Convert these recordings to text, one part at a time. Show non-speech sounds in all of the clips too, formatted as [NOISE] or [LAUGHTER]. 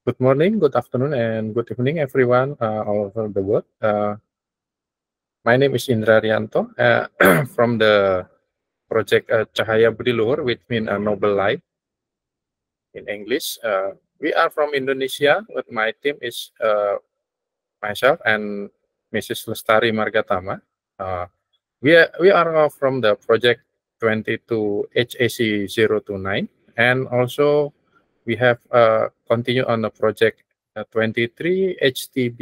Good morning, good afternoon, and good evening, everyone uh, all over the world. Uh, my name is Indra Rianto uh, [CLEARS THROAT] from the project uh, Cahaya Budi Luhur, which means a noble light in English. Uh, we are from Indonesia, but my team is uh, myself and Mrs. Lestari Margatama. Uh, we, are, we are from the project 22 HAC029 and also we have uh, continued on the project uh, 23 HTB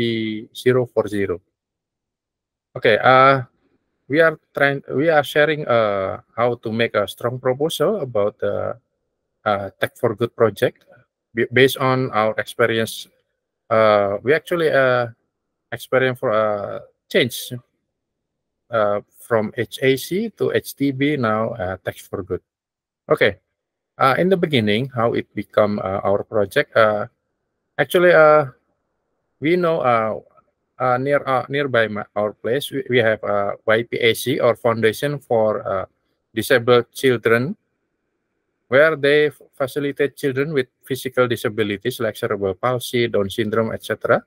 040. Okay, uh, we are trying, we are sharing uh, how to make a strong proposal about the uh, Tech for Good project based on our experience. Uh, we actually uh, experience for a change uh, from HAC to HTB now uh, Tech for Good. Okay. Uh, in the beginning, how it become uh, our project. Uh, actually, uh, we know uh, uh, near uh, nearby my, our place we, we have uh, a uh, YPAC or Foundation for uh, Disabled Children, where they facilitate children with physical disabilities like cerebral palsy, Down syndrome, etc.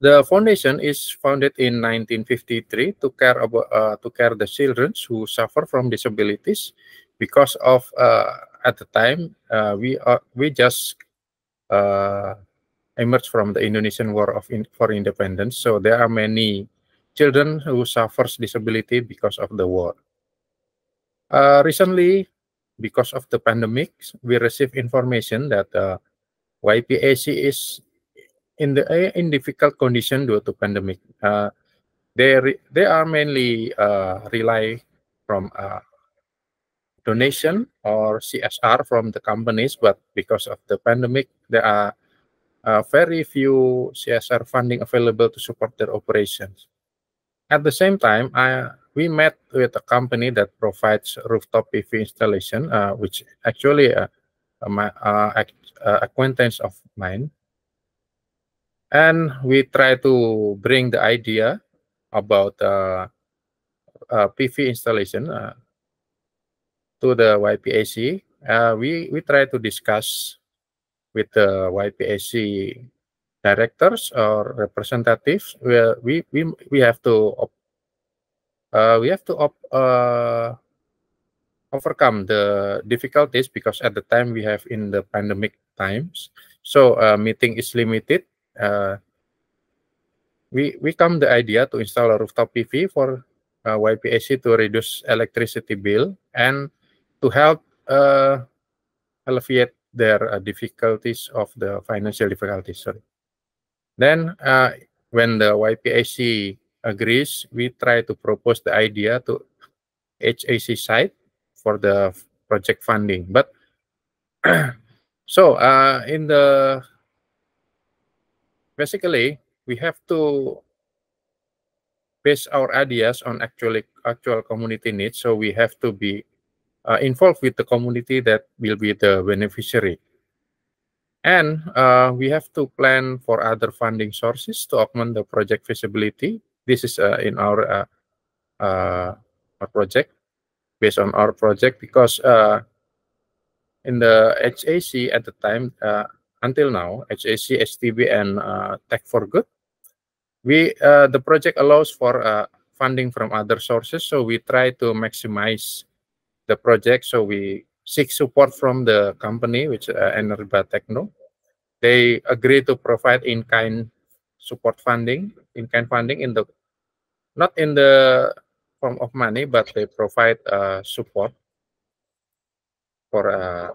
The foundation is founded in 1953 to care about uh, to care the children who suffer from disabilities because of uh, at the time uh, we are we just uh, emerged from the Indonesian War of in for Independence. So there are many children who suffers disability because of the war. Uh, recently, because of the pandemic, we received information that uh, YPAC is in the in difficult condition due to pandemic. they they are mainly rely from donation or CSR from the companies, but because of the pandemic, there are uh, very few CSR funding available to support their operations. At the same time, I, we met with a company that provides rooftop PV installation, uh, which actually uh, my uh, uh, acquaintance of mine. And we try to bring the idea about uh, PV installation to the YPAC, uh, we, we try to discuss with the YPAC directors or representatives. Where we, we, we have to uh, we have to uh, overcome the difficulties because at the time we have in the pandemic times, so uh, meeting is limited. Uh, we we come the idea to install a rooftop PV for uh, YPAC to reduce electricity bill and to help uh, alleviate their uh, difficulties of the financial difficulties. Sorry. Then uh, when the YPAC agrees, we try to propose the idea to HAC side for the project funding. But [CLEARS THROAT] so uh, in the basically we have to base our ideas on actually actual community needs. So we have to be uh, involved with the community that will be the beneficiary. And uh, we have to plan for other funding sources to augment the project feasibility. This is uh, in our, uh, uh, our project, based on our project, because uh, in the HAC at the time, until now, HAC, STB, and Tech for Good, we the project allows for funding from other sources, so we try to maximize the project. So we seek support from the company, which uh, Enerba Techno. They agree to provide in-kind support funding, in-kind funding in the not in the form of money, but they provide uh, support for a uh,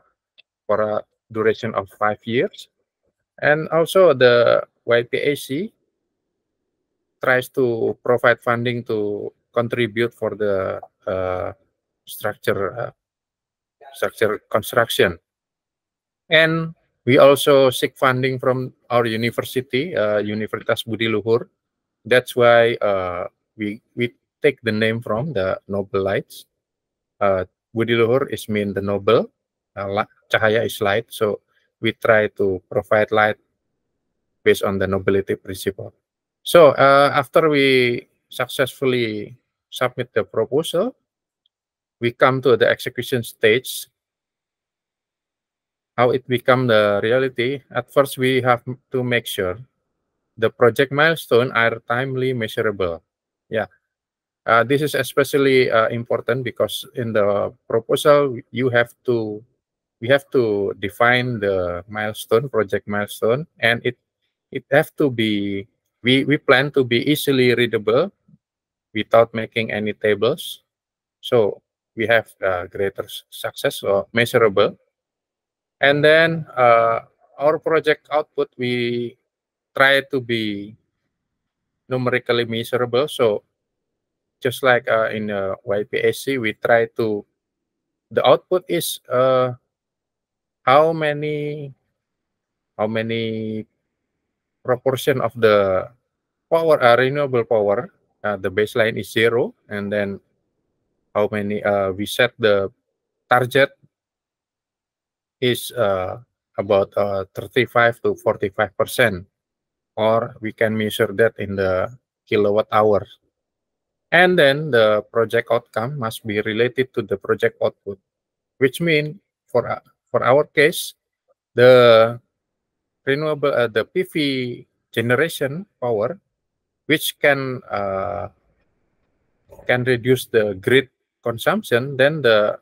for a duration of five years, and also the YPAC tries to provide funding to contribute for the uh, structure uh, structure construction. And we also seek funding from our university, uh, Universitas Budi Luhur. That's why uh, we we take the name from the noble lights. Uh, Budi Luhur is mean the noble, uh, cahaya is light. So we try to provide light based on the nobility principle. So uh, after we successfully submit the proposal, we come to the execution stage, how it become the reality, at first we have to make sure the project milestone are timely measurable. Yeah. Uh, this is especially uh, important because in the proposal, you have to, we have to define the milestone, project milestone, and it, it have to be, we, we plan to be easily readable without making any tables. So we have uh, greater success or measurable. And then uh, our project output, we try to be numerically measurable. So just like uh, in uh, YPSC, we try to, the output is uh, how many, how many proportion of the power, uh, renewable power, uh, the baseline is zero, and then how many uh, we set the target is uh, about uh, 35 to 45 percent or we can measure that in the kilowatt hour and then the project outcome must be related to the project output which means for uh, for our case the renewable uh, the pv generation power which can uh, can reduce the grid consumption, then the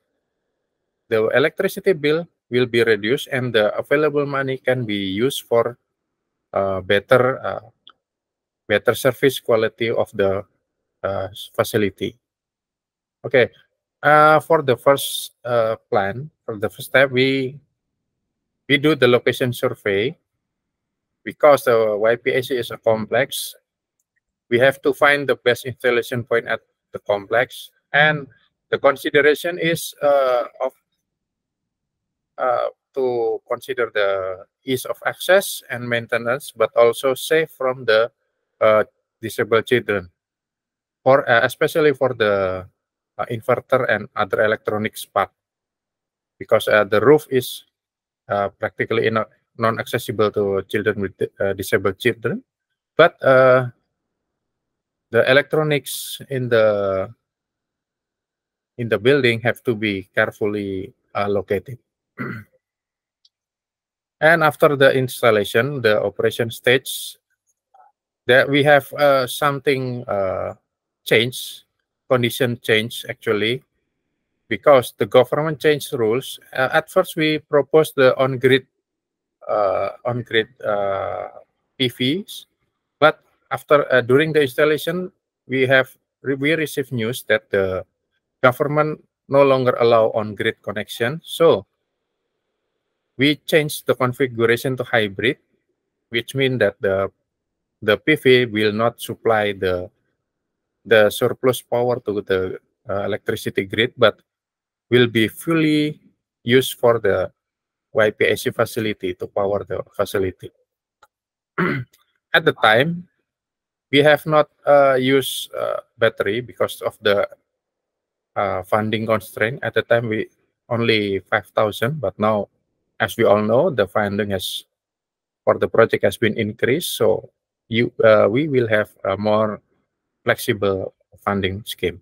the electricity bill will be reduced and the available money can be used for uh, better uh, better service quality of the uh, facility. Okay, uh, for the first uh, plan, for the first step, we we do the location survey because the YPAC is a complex. We have to find the best installation point at the complex and the consideration is uh, of uh, to consider the ease of access and maintenance, but also safe from the uh, disabled children, for especially for the inverter and other electronics part, because the roof is practically in a non-accessible to children with uh, disabled children. But uh, the electronics in the in the building have to be carefully uh, located. [CLEARS THROAT] and after the installation, the operation stage, that we have uh, something uh, change, condition change actually, because the government changed rules. Uh, at first, we proposed the on-grid uh, on-grid uh, PVs, but after uh, during the installation, we have we received news that the government no longer allow on-grid connection. So we change the configuration to hybrid, which means that the the PV will not supply the the surplus power to the uh, electricity grid, but will be fully used for the YPAC facility to power the facility. [CLEARS THROAT] At the time, we have not uh, used uh, battery because of the uh, funding constraint. At the time, we only 5,000, but now, as we all know, the funding has for the project has been increased. So you, uh, we will have a more flexible funding scheme.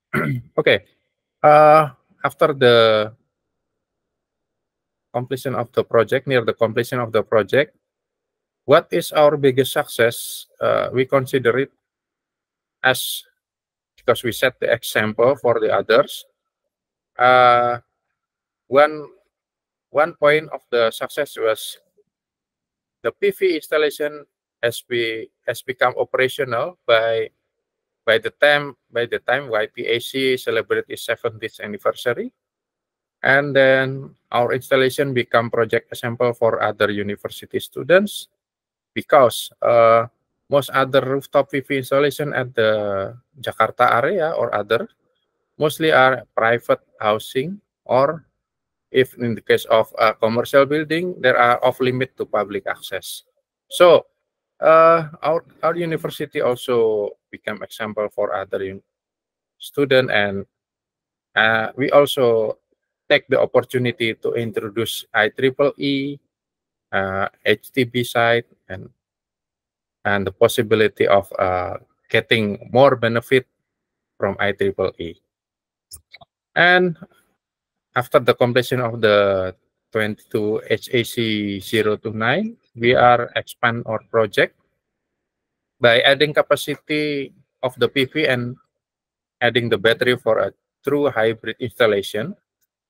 [CLEARS THROAT] okay, uh, after the completion of the project, near the completion of the project, what is our biggest success? Uh, we consider it as because we set the example for the others. Uh, one, one point of the success was the PV installation has, be, has become operational by by the time by the time YPAC celebrated its 70th anniversary, and then our installation become project example for other university students because uh, most other rooftop PV installation at the Jakarta area or other mostly are private housing or if in the case of a commercial building, there are off limit to public access. So uh, our, our university also become example for other student and uh, we also take the opportunity to introduce IEEE, uh, HTB site, and and the possibility of uh, getting more benefit from IEEE. And after the completion of the 22 HAC 029, we are expand our project by adding capacity of the PV and adding the battery for a true hybrid installation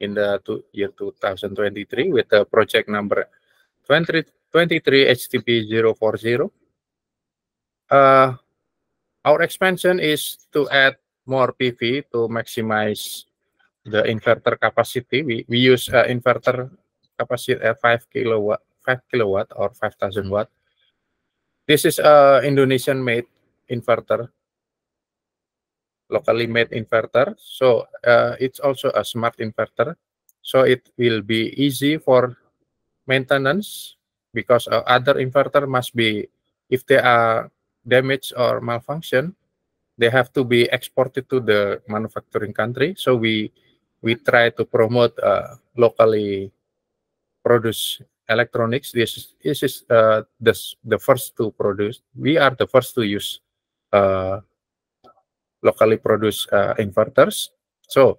in the two, year 2023 with the project number 2023 HTP 040 uh, our expansion is to add more PV to maximize the inverter capacity. We, we use uh, inverter capacity at 5 kilowatt, 5 kilowatt or 5000 watt. This is a Indonesian made inverter, locally made inverter. So uh, it's also a smart inverter. So it will be easy for maintenance because uh, other inverter must be, if they are damage or malfunction, they have to be exported to the manufacturing country. So we we try to promote uh, locally produced electronics. This is, this is uh, the first to produce. We are the first to use uh, locally produced uh, inverters. So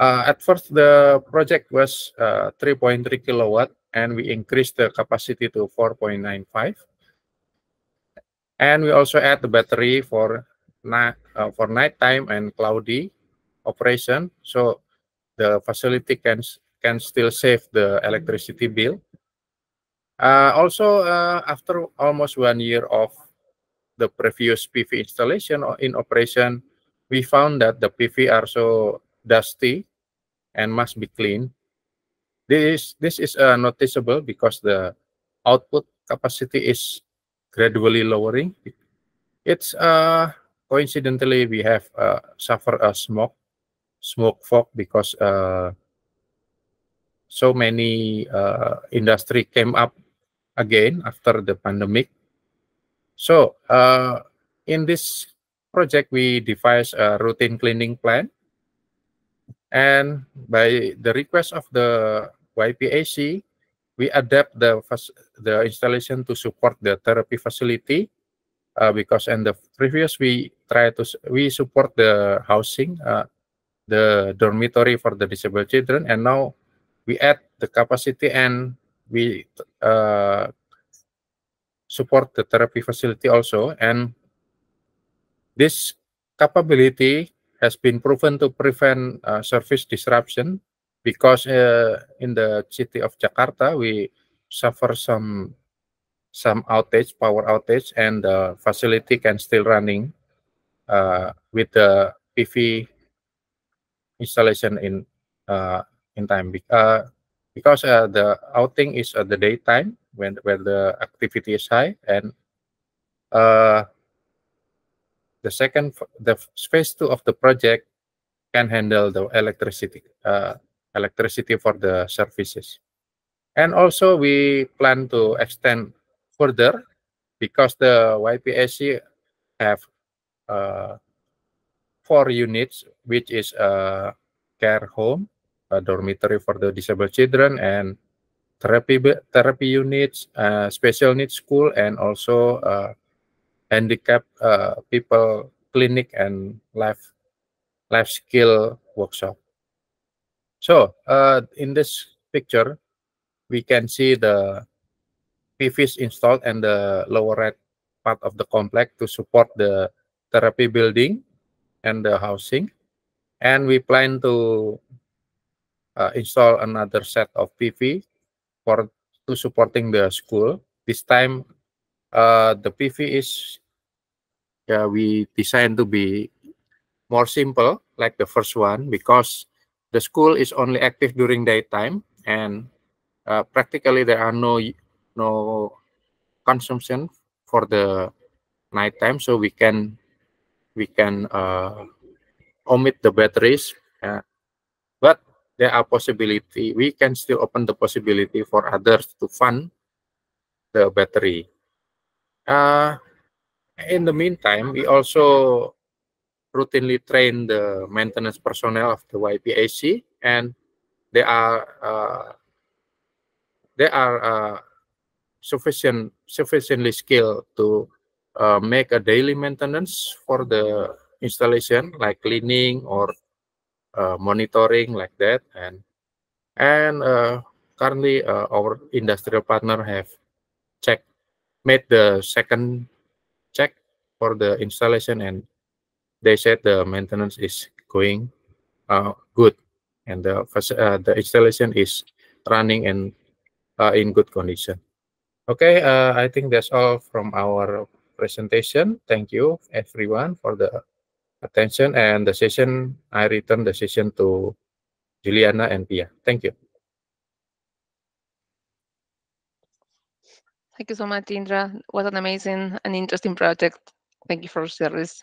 uh, at first, the project was 3.3 uh, kilowatt, and we increased the capacity to 4.95. And we also add the battery for night uh, for nighttime and cloudy operation. So the facility can can still save the electricity bill. Uh, also, uh, after almost one year of the previous PV installation in operation, we found that the PV are so dusty and must be cleaned. This, this is uh, noticeable because the output capacity is gradually lowering. It's uh, coincidentally we have uh, suffered a smoke smoke fog because uh, so many uh, industry came up again after the pandemic. So uh, in this project, we devised a routine cleaning plan. And by the request of the YPAC, we adapt the the installation to support the therapy facility uh, because in the previous we try to we support the housing uh, the dormitory for the disabled children and now we add the capacity and we uh, support the therapy facility also and this capability has been proven to prevent uh, service disruption because uh, in the city of Jakarta we suffer some some outage, power outage, and the facility can still running uh, with the PV installation in uh, in time uh, because uh, the outing is at the daytime when where the activity is high and uh, the second the phase two of the project can handle the electricity uh, electricity for the services. And also we plan to extend further because the YPSC have uh, four units, which is a care home, a dormitory for the disabled children, and therapy therapy units, uh, special needs school, and also uh, handicapped uh, people clinic and life life skill workshop. So uh, in this picture, we can see the PVs installed and the lower right part of the complex to support the therapy building and the housing. And we plan to uh, install another set of PV for to supporting the school. This time, uh, the PV is we designed to be more simple like the first one because the school is only active during daytime and uh, practically there are no no consumption for the nighttime so we can we can uh, omit the batteries uh, but there are possibility we can still open the possibility for others to fund the battery uh, in the meantime we also routinely train the uh, maintenance personnel of the YPAC, and they are uh, they are uh, sufficient sufficiently skilled to uh, make a daily maintenance for the installation, like cleaning or uh, monitoring, like that. And and uh, currently, our industrial partner have checked made the second check for the installation and they said the maintenance is going uh, good and the, uh, the installation is running and uh, in good condition. Okay, uh, I think that's all from our presentation. Thank you everyone for the attention and the session. I return the session to Juliana and Pia. Thank you. Thank you so much, Indra. What an amazing and interesting project. Thank you for your service.